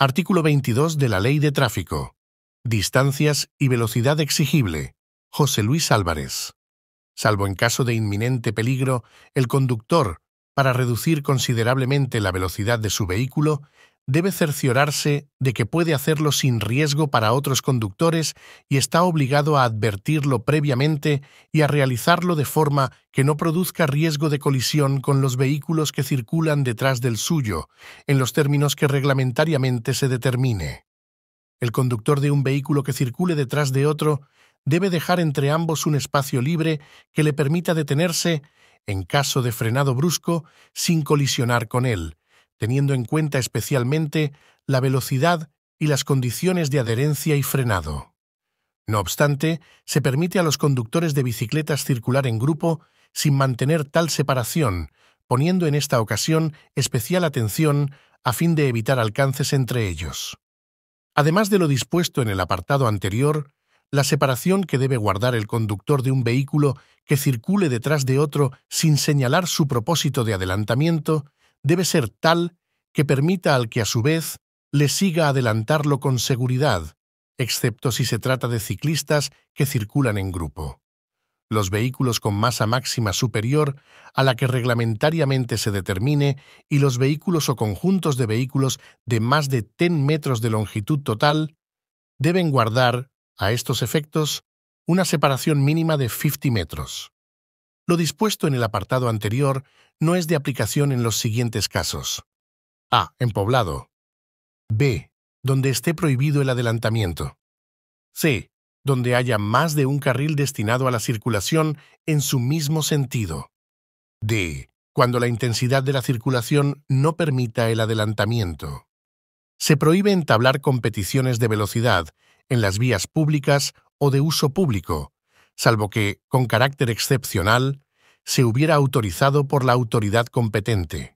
Artículo 22 de la Ley de Tráfico. Distancias y velocidad exigible. José Luis Álvarez. Salvo en caso de inminente peligro, el conductor, para reducir considerablemente la velocidad de su vehículo, debe cerciorarse de que puede hacerlo sin riesgo para otros conductores y está obligado a advertirlo previamente y a realizarlo de forma que no produzca riesgo de colisión con los vehículos que circulan detrás del suyo, en los términos que reglamentariamente se determine. El conductor de un vehículo que circule detrás de otro debe dejar entre ambos un espacio libre que le permita detenerse, en caso de frenado brusco, sin colisionar con él, teniendo en cuenta especialmente la velocidad y las condiciones de adherencia y frenado. No obstante, se permite a los conductores de bicicletas circular en grupo sin mantener tal separación, poniendo en esta ocasión especial atención a fin de evitar alcances entre ellos. Además de lo dispuesto en el apartado anterior, la separación que debe guardar el conductor de un vehículo que circule detrás de otro sin señalar su propósito de adelantamiento debe ser tal que permita al que a su vez le siga adelantarlo con seguridad, excepto si se trata de ciclistas que circulan en grupo. Los vehículos con masa máxima superior a la que reglamentariamente se determine y los vehículos o conjuntos de vehículos de más de 10 metros de longitud total deben guardar, a estos efectos, una separación mínima de 50 metros. Lo dispuesto en el apartado anterior no es de aplicación en los siguientes casos. A. En poblado. B. Donde esté prohibido el adelantamiento. C. Donde haya más de un carril destinado a la circulación en su mismo sentido. D. Cuando la intensidad de la circulación no permita el adelantamiento. Se prohíbe entablar competiciones de velocidad en las vías públicas o de uso público, salvo que, con carácter excepcional, se hubiera autorizado por la autoridad competente.